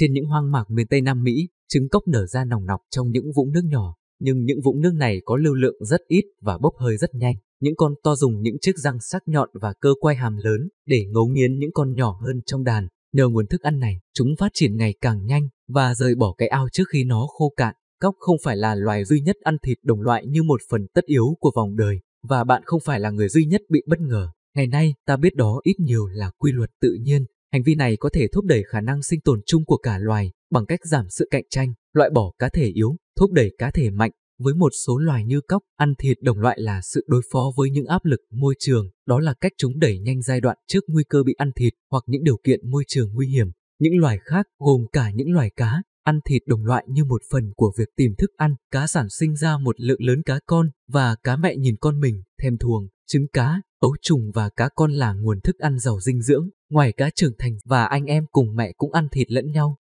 Trên những hoang mạc miền Tây Nam Mỹ, trứng cốc nở ra nòng nọc trong những vũng nước nhỏ, nhưng những vũng nước này có lưu lượng rất ít và bốc hơi rất nhanh. Những con to dùng những chiếc răng sắc nhọn và cơ quay hàm lớn để ngấu nghiến những con nhỏ hơn trong đàn. Nhờ nguồn thức ăn này, chúng phát triển ngày càng nhanh và rời bỏ cái ao trước khi nó khô cạn. Cóc không phải là loài duy nhất ăn thịt đồng loại như một phần tất yếu của vòng đời, và bạn không phải là người duy nhất bị bất ngờ. Ngày nay, ta biết đó ít nhiều là quy luật tự nhiên, Hành vi này có thể thúc đẩy khả năng sinh tồn chung của cả loài bằng cách giảm sự cạnh tranh, loại bỏ cá thể yếu, thúc đẩy cá thể mạnh. Với một số loài như cóc, ăn thịt đồng loại là sự đối phó với những áp lực môi trường, đó là cách chúng đẩy nhanh giai đoạn trước nguy cơ bị ăn thịt hoặc những điều kiện môi trường nguy hiểm. Những loài khác gồm cả những loài cá, ăn thịt đồng loại như một phần của việc tìm thức ăn. Cá sản sinh ra một lượng lớn cá con và cá mẹ nhìn con mình, thèm thuồng, trứng cá, ấu trùng và cá con là nguồn thức ăn giàu dinh dưỡng. Ngoài cá trưởng thành và anh em cùng mẹ cũng ăn thịt lẫn nhau,